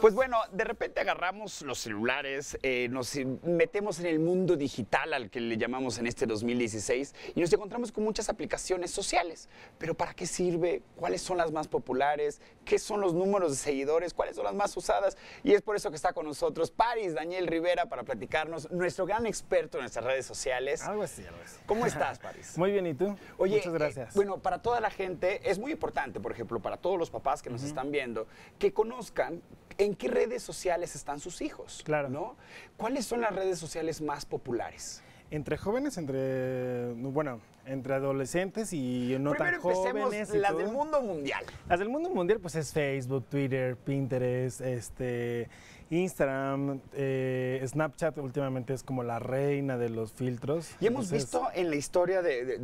Pues bueno, de repente agarramos los celulares, eh, nos metemos en el mundo digital al que le llamamos en este 2016 y nos encontramos con muchas aplicaciones sociales. Pero ¿para qué sirve? ¿Cuáles son las más populares? ¿Qué son los números de seguidores? ¿Cuáles son las más usadas? Y es por eso que está con nosotros Paris Daniel Rivera para platicarnos, nuestro gran experto en nuestras redes sociales. Algo así, ¿Cómo estás, Paris? Muy bien, ¿y tú? muchas eh, gracias. bueno, para toda la gente es muy importante, por ejemplo, para todos los papás que nos están viendo, que conozcan en qué redes sociales están sus hijos. Claro. ¿Cuáles son las redes sociales más populares? Entre jóvenes, entre. Bueno, entre adolescentes y no tan jóvenes. las del mundo mundial. Las del mundo mundial, pues es Facebook, Twitter, Pinterest, este. Instagram, eh, Snapchat últimamente es como la reina de los filtros. Y hemos visto en la historia de,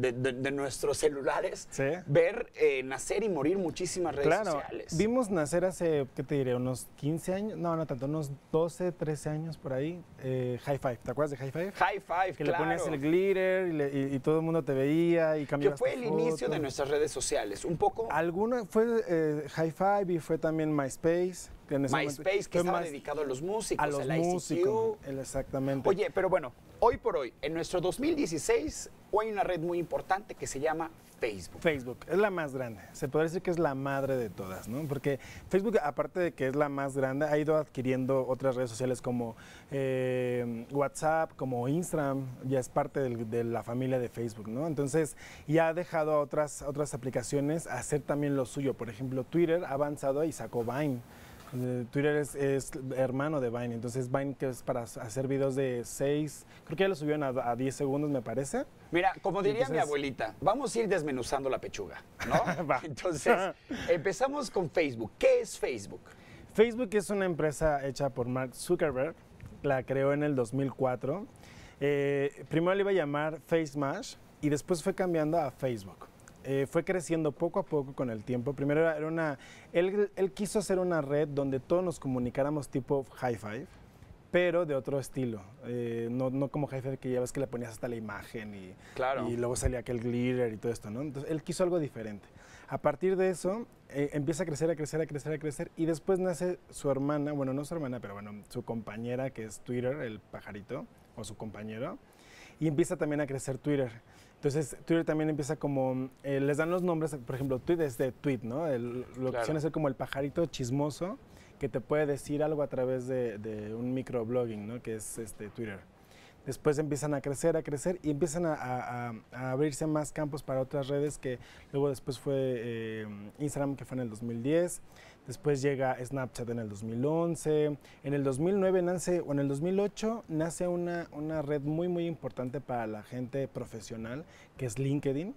nuestros celulares ver eh, nacer y morir muchísimas redes sociales. Vimos nacer hace, ¿qué te diré? Unos 15 años, no, no tanto, unos 12, 13 años por ahí, eh, High Five. ¿Te acuerdas de High Five? High Five, Que le ponías el glitter y, todo el mundo te veía y cambiabas ¿Qué fue el inicio de nuestras redes sociales, un poco. alguna fue High Five y fue también MySpace. Que MySpace, que estaba dedicado a los músicos, a los músicos, exactamente. Oye, pero bueno, hoy por hoy, en nuestro 2016, hoy hay una red muy importante que se llama Facebook. Facebook es la más grande. Se podría decir que es la madre de todas, ¿no? Porque Facebook, aparte de que es la más grande, ha ido adquiriendo otras redes sociales como eh, WhatsApp, como Instagram, ya es parte de la familia de Facebook, ¿no? Entonces, ya ha dejado a otras, otras aplicaciones hacer también lo suyo. Por ejemplo, Twitter ha avanzado y sacó Vine. Twitter es, hermano de Vine, entonces Vine que es para hacer videos de 6, creo que ya lo subió a, 10 segundos me parece. Mira, como diría mi abuelita, vamos a ir desmenuzando la pechuga, ¿no? entonces, empezamos con Facebook. ¿Qué es Facebook? Facebook es una empresa hecha por Mark Zuckerberg, la creó en el 2004. Eh, primero le iba a llamar FaceMash y después fue cambiando a Facebook. Eh, fue creciendo poco a poco con el tiempo. Primero era, una, él, quiso hacer una red donde todos nos comunicáramos tipo high five, pero de otro estilo. Eh, no, como high five que ya ves que le ponías hasta la imagen y, claro. y luego salía aquel glitter y todo esto, ¿no? Entonces él quiso algo diferente. A partir de eso, eh, empieza a crecer, a crecer, a crecer, a crecer. Y después nace su hermana, bueno, no su hermana, pero bueno, su compañera que es Twitter, el pajarito, o su compañero. Y empieza también a crecer Twitter. Entonces Twitter también empieza como, eh, les dan los nombres, por ejemplo, Twitter es de tweet, ¿no? lo que suele ser como el pajarito chismoso que te puede decir algo a través de, un microblogging, ¿no? Que es este, Twitter. Después empiezan a crecer, a crecer y empiezan a, abrirse más campos para otras redes que luego después fue eh, Instagram, que fue en el 2010. Después llega Snapchat en el 2011. En el 2009 nace, o en el 2008 nace una, una red muy, muy importante para la gente profesional, que es LinkedIn.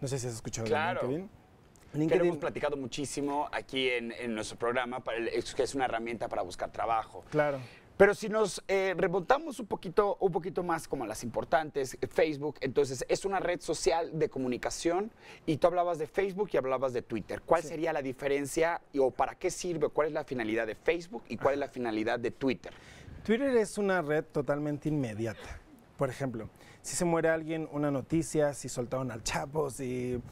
No sé si has escuchado de LinkedIn. LinkedIn. Que hemos platicado muchísimo aquí en, en nuestro programa, para que es una herramienta para buscar trabajo. Claro. Pero si nos eh, remontamos un poquito, un poquito más como las importantes, Facebook, entonces es una red social de comunicación y tú hablabas de Facebook y hablabas de Twitter. ¿Cuál sería la diferencia o para qué sirve? ¿Cuál es la finalidad de Facebook y cuál es la finalidad de Twitter? Twitter es una red totalmente inmediata. Por ejemplo, si se muere alguien, una noticia, si soltaron al Chapo, si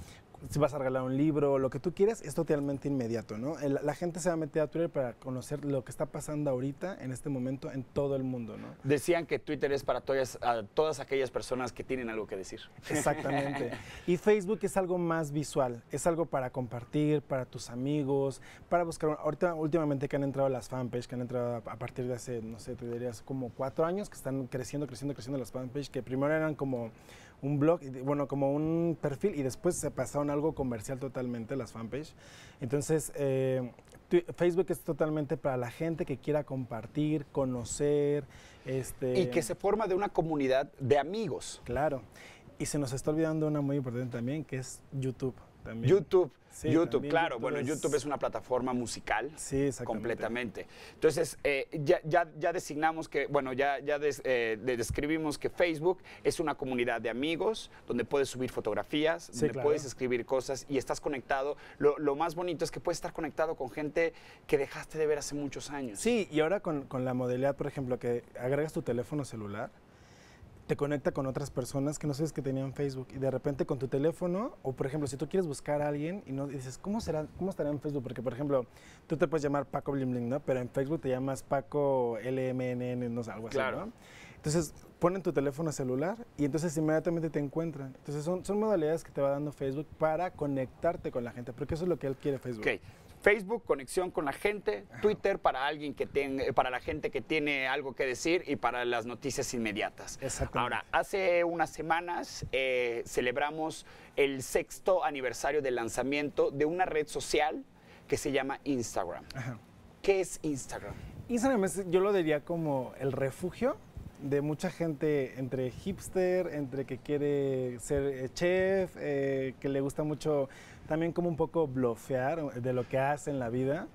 si vas a regalar un libro, lo que tú quieras, es totalmente inmediato, ¿no? la gente se va a meter a Twitter para conocer lo que está pasando ahorita, en este momento, en todo el mundo, ¿no? Decían que Twitter es para todas, a todas aquellas personas que tienen algo que decir. Exactamente. y Facebook es algo más visual, es algo para compartir, para tus amigos, para buscar... Ahorita, últimamente que han entrado las fanpages que han entrado a, partir de hace, no sé, te dirías como cuatro años, que están creciendo, creciendo, creciendo las fanpages que primero eran como un blog, bueno, como un perfil, y después se pasaron algo comercial totalmente, las fanpage. Entonces, eh, Facebook es totalmente para la gente que quiera compartir, conocer. Este... Y que se forma de una comunidad de amigos. Claro. Y se nos está olvidando una muy importante también, que es YouTube. YouTube. YouTube, claro. bueno, YouTube es una plataforma musical. Completamente. Entonces, eh, ya, ya, ya, designamos que, bueno, ya, ya eh, describimos que Facebook es una comunidad de amigos donde puedes subir fotografías, donde puedes escribir cosas y estás conectado. Lo, más bonito es que puedes estar conectado con gente que dejaste de ver hace muchos años. Sí, y ahora con, con la modalidad, por ejemplo, que agregas tu teléfono celular te conecta con otras personas que no sabes que tenían Facebook y de repente con tu teléfono o por ejemplo si tú quieres buscar a alguien y no dices cómo será cómo estará en Facebook porque por ejemplo tú te puedes llamar Paco Blim no pero en Facebook te llamas Paco LMNN no sé algo así ¿no? entonces ponen tu teléfono celular y entonces inmediatamente te encuentran entonces son, son modalidades que te va dando Facebook para conectarte con la gente porque eso es lo que él quiere Facebook okay. Facebook, conexión con la gente, Twitter para alguien que tiene, eh, para la gente que tiene algo que decir y para las noticias inmediatas. Ahora, hace unas semanas eh, celebramos el sexto aniversario del lanzamiento de una red social que se llama Instagram. ¿Qué es Instagram? Instagram es, yo lo diría como el refugio de mucha gente entre hipster, entre que quiere ser eh, chef, que le gusta mucho también como un poco blofear de lo que hace en la vida.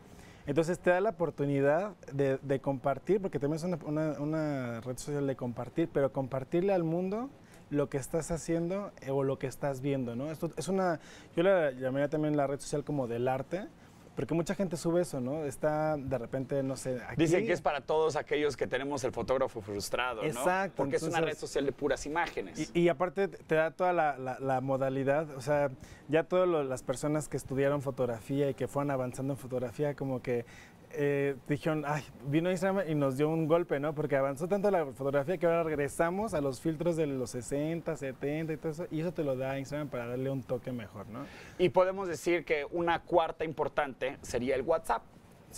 Entonces te da la oportunidad de, compartir, porque también es una, red social de compartir, pero compartirle al mundo lo que estás haciendo eh, o lo que estás viendo, ¿no? Esto es una, yo la llamaría también la red social como del arte, porque mucha gente sube eso, ¿no? Está de repente, no sé. Aquí. Dicen que es para todos aquellos que tenemos el fotógrafo frustrado, ¿no? Exacto. Porque es una red social de puras imágenes. Y, aparte te da toda la, la modalidad, o sea, ya todas las personas que estudiaron fotografía y que fueron avanzando en fotografía, como que eh, dijeron, ay, vino Instagram y nos dio un golpe, ¿no? Porque avanzó tanto la fotografía que ahora regresamos a los filtros de los 60, 70 y todo eso, y eso te lo da Instagram para darle un toque mejor, ¿no? Y podemos decir que una cuarta importante sería el WhatsApp,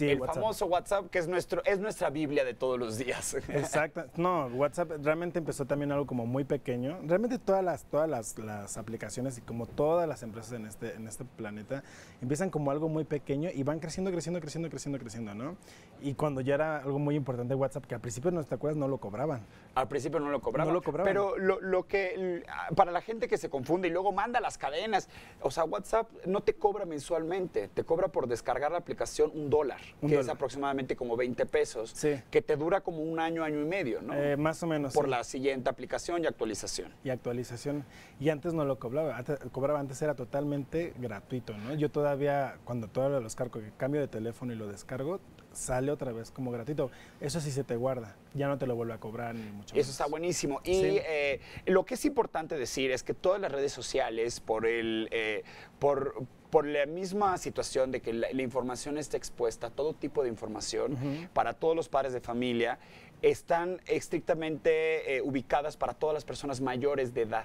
el famoso WhatsApp, que es, nuestro, es nuestra Biblia de todos los días. Exacto. No, WhatsApp realmente empezó también algo como muy pequeño. Realmente todas las, todas las, aplicaciones y como todas las empresas en este, en este planeta empiezan como algo muy pequeño y van creciendo, creciendo, creciendo, creciendo, creciendo, ¿no? Y cuando ya era algo muy importante WhatsApp, que al principio, no te acuerdas, no lo cobraban. Al principio no lo cobraban. No lo cobraban. Pero lo que, ah, para la gente que se confunde y luego manda las cadenas, o sea, WhatsApp no te cobra mensualmente, te cobra por descargar la aplicación un dólar. Un que es aproximadamente como 20 pesos, que te dura como un año, año y medio, ¿no? Eh, más o menos. Por la siguiente aplicación y actualización. Y actualización. Y antes no lo cobraba, antes, cobraba, antes era totalmente gratuito, ¿no? Yo todavía, cuando todo lo descargo, cambio de teléfono y lo descargo, sale otra vez como gratuito. Eso sí se te guarda, ya no te lo vuelve a cobrar ni mucho Eso está buenísimo. Y eh, lo que es importante decir es que todas las redes sociales, por el... Eh, por, por la misma situación de que la, información está expuesta, todo tipo de información, para todos los padres de familia, están estrictamente eh, ubicadas para todas las personas mayores de edad,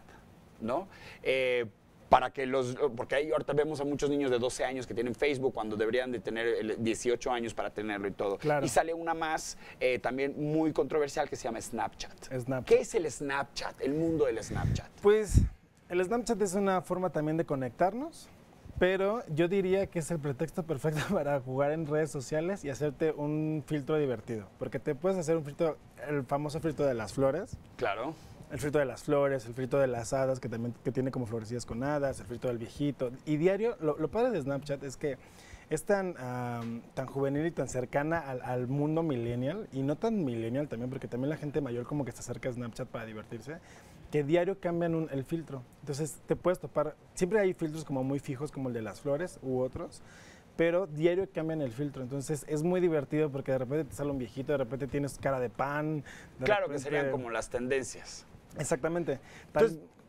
¿no? Eh, para que los, porque ahí ahorita vemos a muchos niños de 12 años que tienen Facebook cuando deberían de tener 18 años para tenerlo y todo. Y sale una más eh, también muy controversial que se llama Snapchat. ¿Qué es el Snapchat? El mundo del Snapchat. Pues el Snapchat es una forma también de conectarnos, pero yo diría que es el pretexto perfecto para jugar en redes sociales y hacerte un filtro divertido. Porque te puedes hacer un filtro, el famoso filtro de las flores. Claro. El filtro de las flores, el filtro de las hadas, que también tiene como florecidas con hadas, el filtro del viejito. Y diario, lo, padre de Snapchat es que es tan, tan juvenil y tan cercana al, al, mundo millennial, y no tan millennial también, porque también la gente mayor como que se acerca a Snapchat para divertirse, que diario cambian el filtro. Entonces te puedes topar, siempre hay filtros como muy fijos como el de las flores u otros, pero diario cambian el filtro. Entonces es muy divertido porque de repente te sale un viejito, de repente tienes cara de pan. claro que serían como las tendencias. Exactamente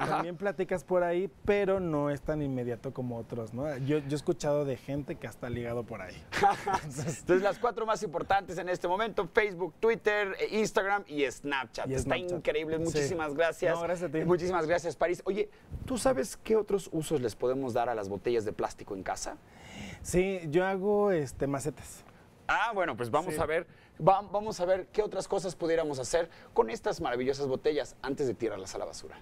también platicas por ahí, pero no es tan inmediato como otros, ¿no? Yo, he escuchado de gente que hasta ligado por ahí. Entonces, las cuatro más importantes en este momento, Facebook, Twitter, eh, Instagram y Snapchat. Está increíble, muchísimas gracias. No, gracias a ti. Eh, muchísimas gracias, París. Oye, ¿tú sabes qué otros usos les podemos dar a las botellas de plástico en casa? Sí, yo hago este, macetas. Ah, bueno, pues vamos a ver, vamos a ver qué otras cosas pudiéramos hacer con estas maravillosas botellas antes de tirarlas a la basura.